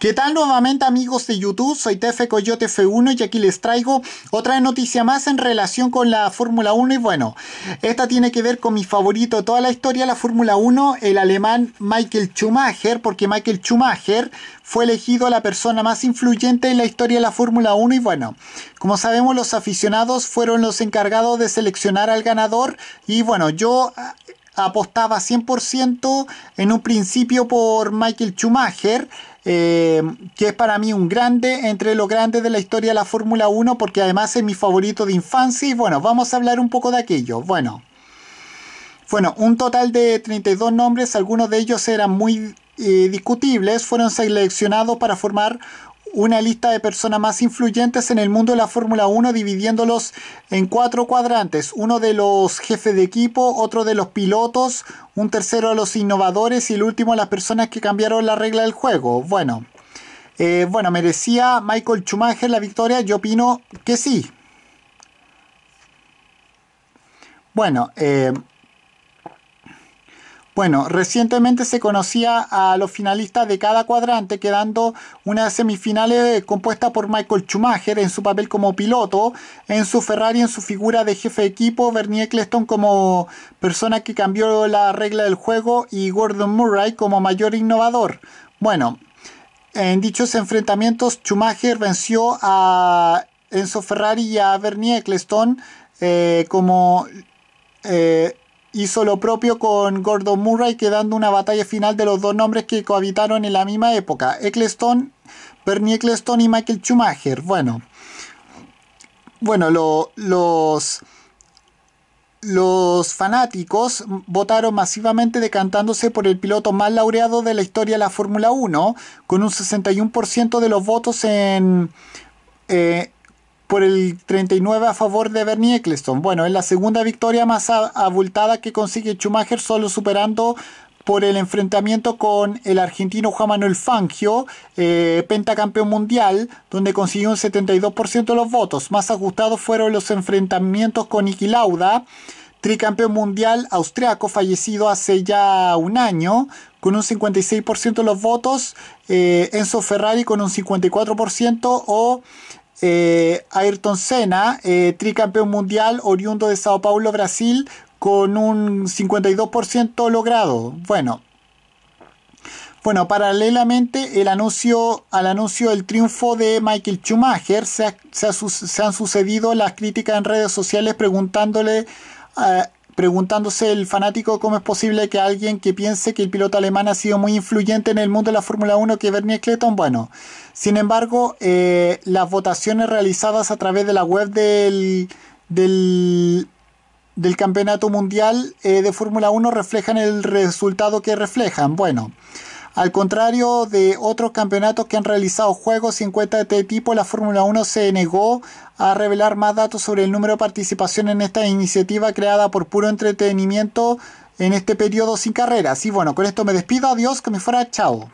¿Qué tal nuevamente amigos de YouTube? Soy TF Coyote F1 y aquí les traigo otra noticia más en relación con la Fórmula 1 y bueno, esta tiene que ver con mi favorito de toda la historia, la Fórmula 1, el alemán Michael Schumacher, porque Michael Schumacher fue elegido la persona más influyente en la historia de la Fórmula 1 y bueno, como sabemos los aficionados fueron los encargados de seleccionar al ganador y bueno, yo apostaba 100% en un principio por Michael Schumacher eh, que es para mí un grande entre los grandes de la historia de la Fórmula 1 porque además es mi favorito de infancia y bueno, vamos a hablar un poco de aquello. Bueno, bueno un total de 32 nombres, algunos de ellos eran muy eh, discutibles, fueron seleccionados para formar una lista de personas más influyentes en el mundo de la Fórmula 1 dividiéndolos en cuatro cuadrantes, uno de los jefes de equipo, otro de los pilotos, un tercero a los innovadores y el último a las personas que cambiaron la regla del juego. Bueno, eh, bueno, merecía Michael Schumacher la victoria, yo opino que sí. Bueno, eh, bueno, recientemente se conocía a los finalistas de cada cuadrante, quedando una semifinal eh, compuesta por Michael Schumacher en su papel como piloto, en su Ferrari en su figura de jefe de equipo, Bernie Eccleston como persona que cambió la regla del juego y Gordon Murray como mayor innovador. Bueno, en dichos enfrentamientos Schumacher venció a Enzo Ferrari y a Bernie Eccleston eh, como... Eh, hizo lo propio con Gordon Murray, quedando una batalla final de los dos nombres que cohabitaron en la misma época, Eccleston, Bernie Eccleston y Michael Schumacher. Bueno, bueno los, los fanáticos votaron masivamente decantándose por el piloto más laureado de la historia de la Fórmula 1, con un 61% de los votos en... Eh, por el 39 a favor de Bernie Eccleston. Bueno, es la segunda victoria más abultada que consigue Schumacher, solo superando por el enfrentamiento con el argentino Juan Manuel Fangio, eh, pentacampeón mundial, donde consiguió un 72% de los votos. Más ajustados fueron los enfrentamientos con Iki Lauda, tricampeón mundial austriaco, fallecido hace ya un año, con un 56% de los votos, eh, Enzo Ferrari con un 54% o eh, Ayrton Senna, eh, tricampeón mundial, oriundo de Sao Paulo, Brasil, con un 52% logrado. Bueno. Bueno, paralelamente el anuncio, al anuncio del triunfo de Michael Schumacher se, se han sucedido las críticas en redes sociales preguntándole a eh, preguntándose el fanático cómo es posible que alguien que piense que el piloto alemán ha sido muy influyente en el mundo de la Fórmula 1 que Bernie Ecclestone bueno, sin embargo, eh, las votaciones realizadas a través de la web del, del, del Campeonato Mundial eh, de Fórmula 1 reflejan el resultado que reflejan. Bueno, al contrario de otros campeonatos que han realizado juegos sin cuenta de este tipo, la Fórmula 1 se negó a revelar más datos sobre el número de participación en esta iniciativa creada por puro entretenimiento en este periodo sin carreras. Y bueno, con esto me despido, adiós, que me fuera, chao.